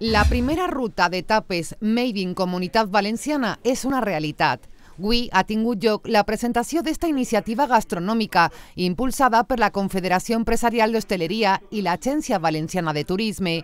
La primera ruta de tapes Made in Comunitat Valenciana és una realitat. Avui ha tingut lloc la presentació d'esta iniciativa gastronòmica impulsada per la Confederació Empresarial d'Hostaleria i l'Agència Valenciana de Turisme.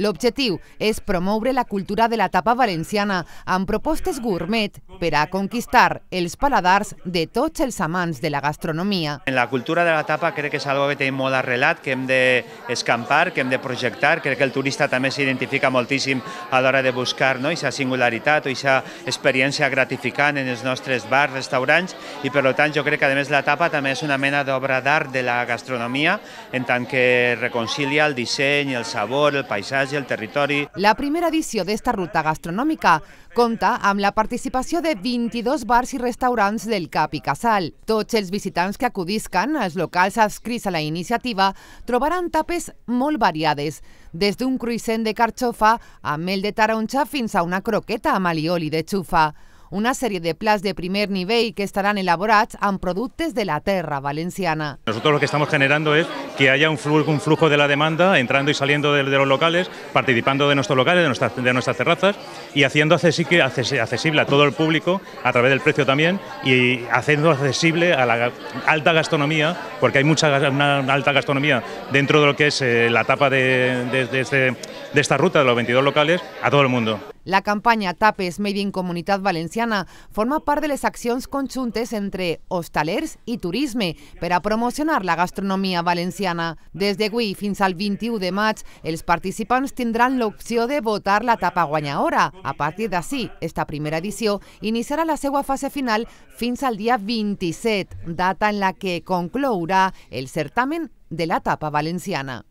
L'objectiu és promoure la cultura de la tapa valenciana amb propostes gourmet per a conquistar els paladars de tots els amants de la gastronomia. En la cultura de la tapa crec que és algo que tenim molt arrelat, que hem d'escampar, que hem de projectar, crec que el turista també s'identifica moltíssim a l'hora de buscar no? aquesta singularitat o aquesta experiència gratificant en els nostres bars, restaurants, i per tant jo crec que a més la tapa també és una mena d'obra d'art de la gastronomia, en tant que reconcilia el disseny, el sabor, el paisatge, el territori. La primera edició d'esta ruta gastronòmica compta amb la participació de de 22 bars i restaurants del Cap i Casal. Tots els visitants que acudisquen als locals adscrits a la iniciativa trobaran tapes molt variades, des d'un cruixent de carxofa amb mel de taronja fins a una croqueta amb alioli de xufa una sèrie de plats de primer nivell que estaran elaborats amb productes de la terra valenciana. Nosotros lo que estamos generando es que haya un flujo, un flujo de la demanda entrando y saliendo de, los locales, participando de nuestros locales, de, nuestras, nuestras terrazas y haciendo accesible, accesible a todo el público a través del precio también y haciendo accesible a la alta gastronomía, porque hay mucha una alta gastronomía dentro de lo que es eh, la tapa de, de, de, este, esta ruta de los 22 locales a todo el mundo. La campaña Tapes Made in Comunidad Valenciana forma parte de las acciones conjuntes entre hostalers y turisme ...para promocionar la gastronomía valenciana valenciana. Des d'avui fins al 21 de maig, els participants tindran l'opció de votar l'etapa guanyadora. A partir d'ací, esta primera edició iniciarà la seva fase final fins al dia 27, data en la que conclourà el certamen de l'etapa valenciana.